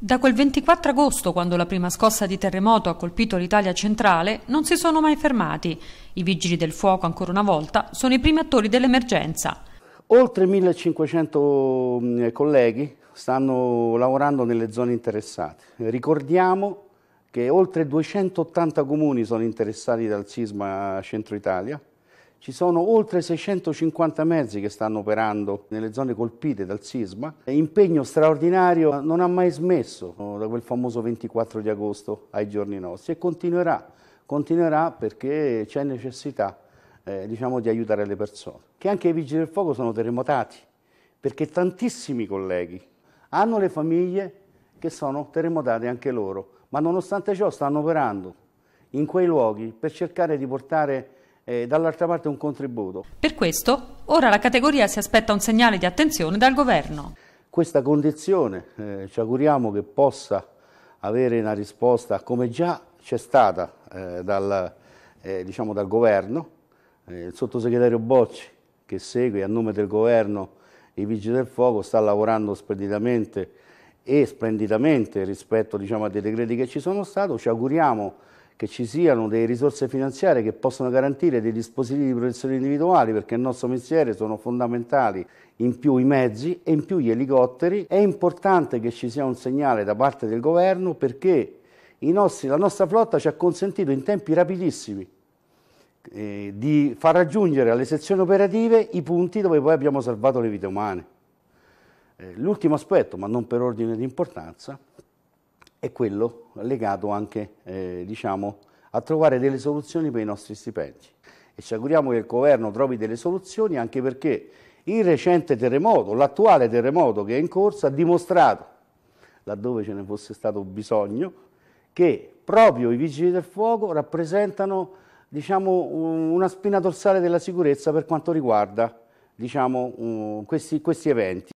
Da quel 24 agosto, quando la prima scossa di terremoto ha colpito l'Italia centrale, non si sono mai fermati. I vigili del fuoco, ancora una volta, sono i primi attori dell'emergenza. Oltre 1500 mm, colleghi stanno lavorando nelle zone interessate. Ricordiamo che oltre 280 comuni sono interessati dal sisma Centro Italia, ci sono oltre 650 mezzi che stanno operando nelle zone colpite dal sisma. Impegno straordinario non ha mai smesso eh, da quel famoso 24 di agosto ai giorni nostri e continuerà, continuerà perché c'è necessità eh, diciamo, di aiutare le persone. Che anche i vigili del fuoco sono terremotati perché tantissimi colleghi hanno le famiglie che sono terremotate anche loro, ma nonostante ciò stanno operando in quei luoghi per cercare di portare e dall'altra parte un contributo. Per questo ora la categoria si aspetta un segnale di attenzione dal governo. Questa condizione eh, ci auguriamo che possa avere una risposta come già c'è stata eh, dal, eh, diciamo dal, governo, eh, il sottosegretario Bocci che segue a nome del governo i Vigili del Fuoco sta lavorando splendidamente e splendidamente rispetto diciamo, ai decreti che ci sono stati, ci auguriamo che ci siano delle risorse finanziarie che possano garantire dei dispositivi di protezione individuali perché il nostro mestiere sono fondamentali in più i mezzi e in più gli elicotteri. È importante che ci sia un segnale da parte del governo perché nostri, la nostra flotta ci ha consentito in tempi rapidissimi eh, di far raggiungere alle sezioni operative i punti dove poi abbiamo salvato le vite umane. Eh, l'ultimo aspetto, ma non per ordine di importanza, è quello legato anche eh, diciamo, a trovare delle soluzioni per i nostri stipendi. E ci auguriamo che il governo trovi delle soluzioni anche perché il recente terremoto, l'attuale terremoto che è in corso, ha dimostrato, laddove ce ne fosse stato bisogno, che proprio i vigili del fuoco rappresentano diciamo, una spina dorsale della sicurezza per quanto riguarda diciamo, questi, questi eventi.